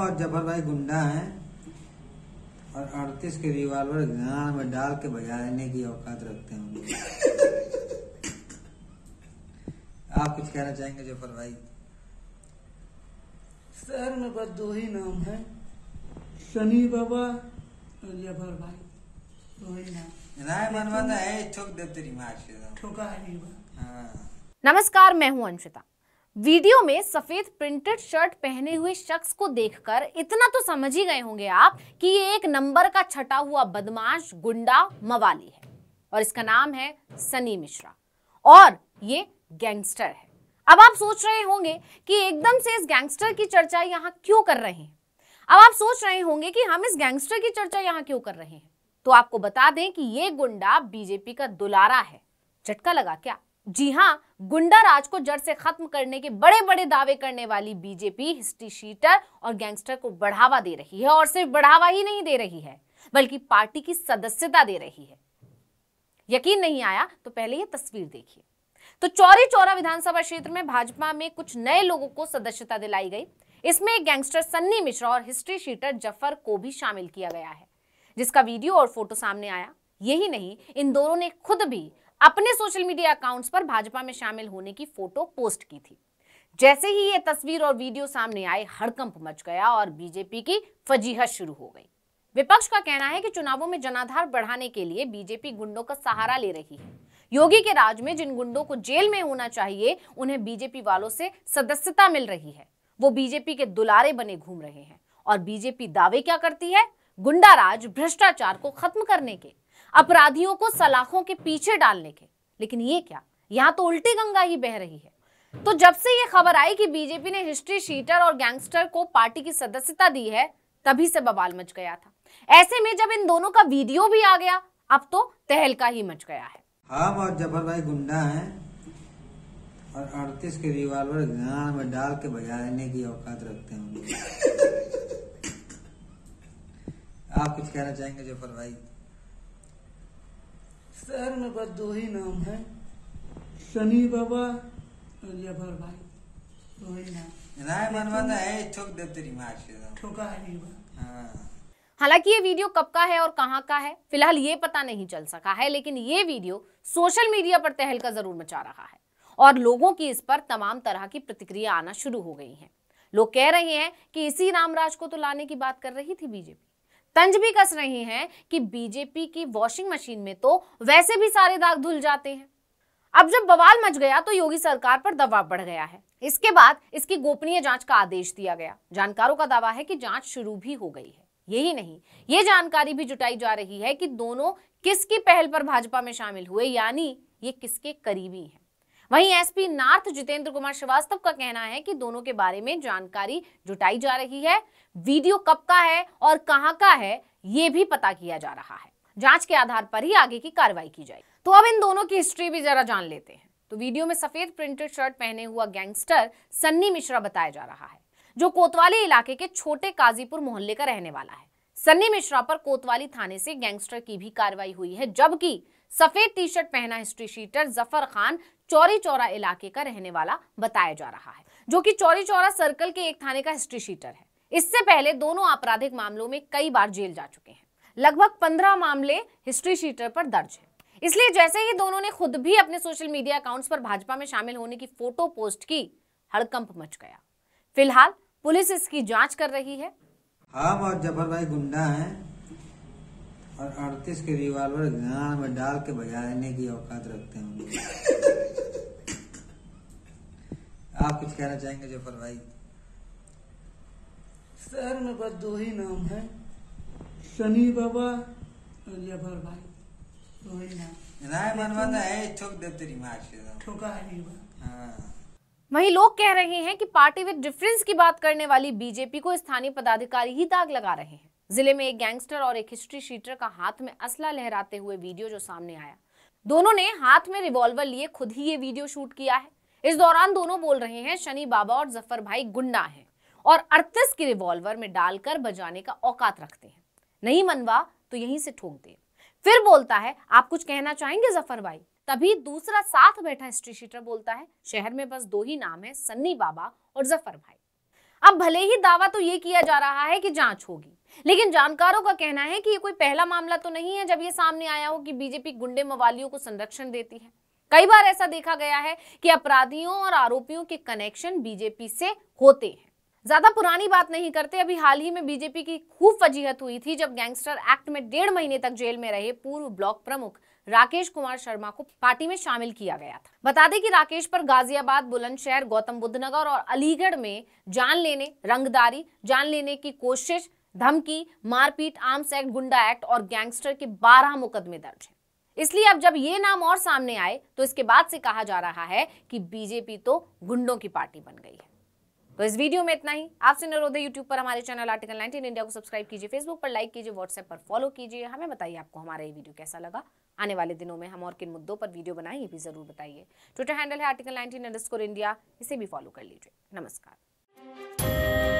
और जफर भाई गुंडा हैं और अड़तीस के रिवाल्वर गान में डाल के बजाने की औकात रखते हैं आप कुछ कहना चाहेंगे जफर भाई शहर में बस दो ही नाम है सनी बाबा और जफर भाई दो ही नाम राय है ठोक देते रिमार्क ठोका है हाँ। नमस्कार मैं हूं अंशिता वीडियो में सफेद प्रिंटेड शर्ट पहने हुए शख्स को देखकर इतना तो समझ ही गए होंगे आप कि ये एक नंबर का छटा हुआ बदमाश गुंडा मवाली है और इसका नाम है सनी मिश्रा और ये गैंगस्टर है अब आप सोच रहे होंगे कि एकदम से इस गैंगस्टर की चर्चा यहाँ क्यों कर रहे हैं अब आप सोच रहे होंगे कि हम इस गैंगस्टर की चर्चा यहाँ क्यों कर रहे हैं तो आपको बता दें कि ये गुंडा बीजेपी का दुलारा है झटका लगा क्या जी हाँ गुंडा राज को जड़ से खत्म करने के बड़े बड़े दावे करने वाली बीजेपी हिस्ट्री शीटर और गैंगस्टर को बढ़ावा दे रही है और सिर्फ बढ़ावा ही नहीं दे रही है बल्कि पार्टी की सदस्यता दे रही है यकीन नहीं आया तो पहले ये तस्वीर देखिए तो चौरी चौरा विधानसभा क्षेत्र में भाजपा में कुछ नए लोगों को सदस्यता दिलाई गई इसमें एक गैंगस्टर सन्नी मिश्रा और हिस्ट्री शीटर जफर को भी शामिल किया गया है जिसका वीडियो और फोटो सामने आया यही नहीं इन दोनों ने खुद भी अपने सोशल मीडिया अकाउंट्स पर भाजपा में शामिल होने की फोटो पोस्ट की थी जैसे ही ये तस्वीर और वीडियो सामने आए हड़कंप मच गया और बीजेपी की फजीहत शुरू हो गई विपक्ष का कहना है कि चुनावों में जनाधार बढ़ाने के लिए बीजेपी गुंडों का सहारा ले रही है योगी के राज में जिन गुंडों को जेल में होना चाहिए उन्हें बीजेपी वालों से सदस्यता मिल रही है वो बीजेपी के दुलारे बने घूम रहे हैं और बीजेपी दावे क्या करती है गुंडाराज भ्रष्टाचार को खत्म करने के अपराधियों को सलाखों के पीछे डालने के लेकिन ये क्या यहाँ तो उल्टी गंगा ही बह रही है तो जब से ये खबर आई कि बीजेपी ने हिस्ट्री शीटर और गैंगस्टर को पार्टी की सदस्यता दी है तभी से बवाल मच गया था ऐसे में जब इन दोनों का वीडियो भी आ गया अब तो तहलका ही मच गया है हाँ और जबर भाई गुंडा है और अड़तीस के रिवॉल्वर गांव में डाल के बजाने की औकात रखते हैं आप कुछ कहना चाहेंगे जफर भाई शहर में बस दो ही नाम है सनी बाबा और जफर भाई दो ही नाम तो तो। हाँ। हालांकि ये वीडियो कब का है और कहाँ का है फिलहाल ये पता नहीं चल सका है लेकिन ये वीडियो सोशल मीडिया पर तहलका जरूर मचा रहा है और लोगों की इस पर तमाम तरह की प्रतिक्रिया आना शुरू हो गई है लोग कह रहे हैं कि इसी रामराज को तो लाने की बात कर रही थी बीजेपी तंज भी कस रहे हैं कि बीजेपी की वॉशिंग मशीन में तो वैसे भी सारे दाग धुल जाते हैं अब जब बवाल मच गया तो योगी सरकार पर दबाव बढ़ गया है इसके बाद इसकी गोपनीय जांच का आदेश दिया गया जानकारों का दावा है कि जांच शुरू भी हो गई है यही नहीं ये जानकारी भी जुटाई जा रही है कि दोनों किसकी पहल पर भाजपा में शामिल हुए यानी ये किसके करीबी है वहीं एसपी नार्थ जितेंद्र कुमार श्रीवास्तव का कहना है कि दोनों के बारे में जानकारी जुटाई जा रही है वीडियो कब का है और कहाँ का है ये भी पता किया जा रहा है जांच के आधार पर ही आगे की कार्रवाई की जाएगी तो अब इन दोनों की हिस्ट्री भी जरा जान लेते हैं तो वीडियो में सफेद प्रिंटेड शर्ट पहने हुआ गैंगस्टर सन्नी मिश्रा बताया जा रहा है जो कोतवाली इलाके के छोटे काजीपुर मोहल्ले का रहने वाला है सन्नी मिश्रा पर कोतवाली थाने से गैंगस्टर की भी कार्रवाई हुई है जबकि सफेद टी शर्ट पहना हिस्ट्री शीटर जफर खान चौरी चौरा इलाके का रहने वाला बताया जा रहा है जो कि चौरी चौरा सर्कल के एक थाने का हिस्ट्री शीटर है इससे पहले दोनों आपराधिक मामलों में कई बार जेल जा चुके हैं लगभग पंद्रह मामले हिस्ट्री शीटर पर दर्ज है इसलिए जैसे ही दोनों ने खुद भी अपने सोशल मीडिया अकाउंट्स पर भाजपा में शामिल होने की फोटो पोस्ट की हड़कंप मच गया फिलहाल पुलिस इसकी जांच कर रही है हम और जफर भाई गुंडा हैं और अड़तीस के रिवाल्वर गांड में डाल के बजाने की औकात रखते हैं आप कुछ कहना चाहेंगे जफर भाई शहर में बस दो ही नाम है सनी बाबा और जफर भाई दो ही नाम राय मनवाना है ठोक देव तेरी मार ठोका है हाँ वहीं लोग कह रहे हैं कि पार्टी विद डिफरेंस की बात करने वाली बीजेपी को स्थानीय पदाधिकारी ही दाग लगा रहे हैं जिले में एक गैंगस्टर और एक हिस्ट्री शीटर का हाथ में असला लहराते हुए वीडियो जो सामने आया दोनों ने हाथ में रिवॉल्वर लिए खुद ही ये वीडियो शूट किया है इस दौरान दोनों बोल रहे हैं शनि बाबा और जफर भाई गुंडा हैं और अड़तीस की रिवॉल्वर में डालकर बजाने का औकात रखते हैं नहीं मनवा तो यहीं से ठोक दे फिर बोलता है आप कुछ कहना चाहेंगे जफर भाई तभी दूसरा साथ बैठा हिस्ट्री शीटर बोलता है शहर में बस दो ही नाम है सन्नी बाबा और जफर भाई अब भले ही दावा तो ये किया जा रहा है कि जांच होगी लेकिन जानकारों का कहना है कि ये कोई पहला मामला तो नहीं है जब ये सामने आया हो कि बीजेपी गुंडे मवालियों को संरक्षण देती है कई बार ऐसा देखा गया है कि अपराधियों और आरोपियों के कनेक्शन बीजेपी से होते हैं ज्यादा पुरानी बात नहीं करते अभी हाल ही में बीजेपी की खूब फजीहत हुई थी जब गैंगस्टर एक्ट में डेढ़ महीने तक जेल में रहे पूर्व ब्लॉक प्रमुख राकेश कुमार शर्मा को पार्टी में शामिल किया गया था बता दें कि राकेश पर गाजियाबाद बुलंदशहर गौतम बुद्ध नगर और अलीगढ़ में जान लेने रंगदारी जान लेने की कोशिश धमकी मारपीट आर्म्स एक्ट गुंडा एक्ट और गैंगस्टर के बारह मुकदमे दर्ज है इसलिए अब जब ये नाम और सामने आए तो इसके बाद से कहा जा रहा है कि बीजेपी तो गुंडों की पार्टी बन गई है तो इस वीडियो में इतना ही आपसे अनुरोध है यूट्यूब पर हमारे चैनल आर्टिकल 19 इंडिया को सब्सक्राइब कीजिए फेसबुक पर लाइक कीजिए व्हाट्सएप पर फॉलो कीजिए हमें बताइए आपको हमारा ये वीडियो कैसा लगा आने वाले दिनों में हम और किन मुद्दों पर वीडियो बनाएं ये भी जरूर बताइए ट्विटर हैंडल है आर्टिकल नाइनटीन इंडिया इसे भी फॉलो कर लीजिए नमस्कार